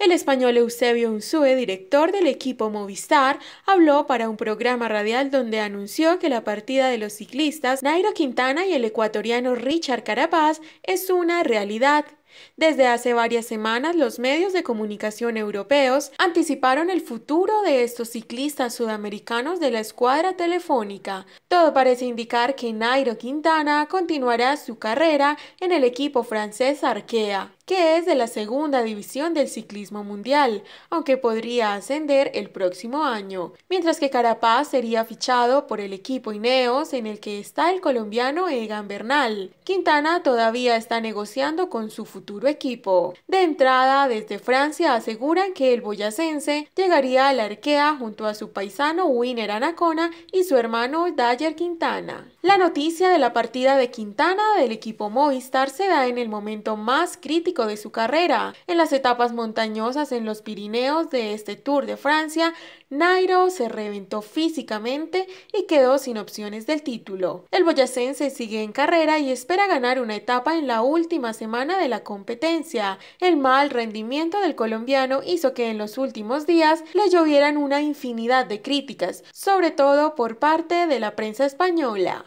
El español Eusebio Unzue, director del equipo Movistar, habló para un programa radial donde anunció que la partida de los ciclistas Nairo Quintana y el ecuatoriano Richard Carapaz es una realidad. Desde hace varias semanas los medios de comunicación europeos anticiparon el futuro de estos ciclistas sudamericanos de la escuadra telefónica. Todo parece indicar que Nairo Quintana continuará su carrera en el equipo francés Arkea que es de la segunda división del ciclismo mundial, aunque podría ascender el próximo año, mientras que Carapaz sería fichado por el equipo Ineos en el que está el colombiano Egan Bernal. Quintana todavía está negociando con su futuro equipo. De entrada, desde Francia aseguran que el boyacense llegaría a la Arkea junto a su paisano Winner Anacona y su hermano Dyer Quintana. La noticia de la partida de Quintana del equipo Movistar se da en el momento más crítico de su carrera. En las etapas montañosas en los Pirineos de este Tour de Francia, Nairo se reventó físicamente y quedó sin opciones del título. El boyacense sigue en carrera y espera ganar una etapa en la última semana de la competencia. El mal rendimiento del colombiano hizo que en los últimos días le llovieran una infinidad de críticas, sobre todo por parte de la prensa española.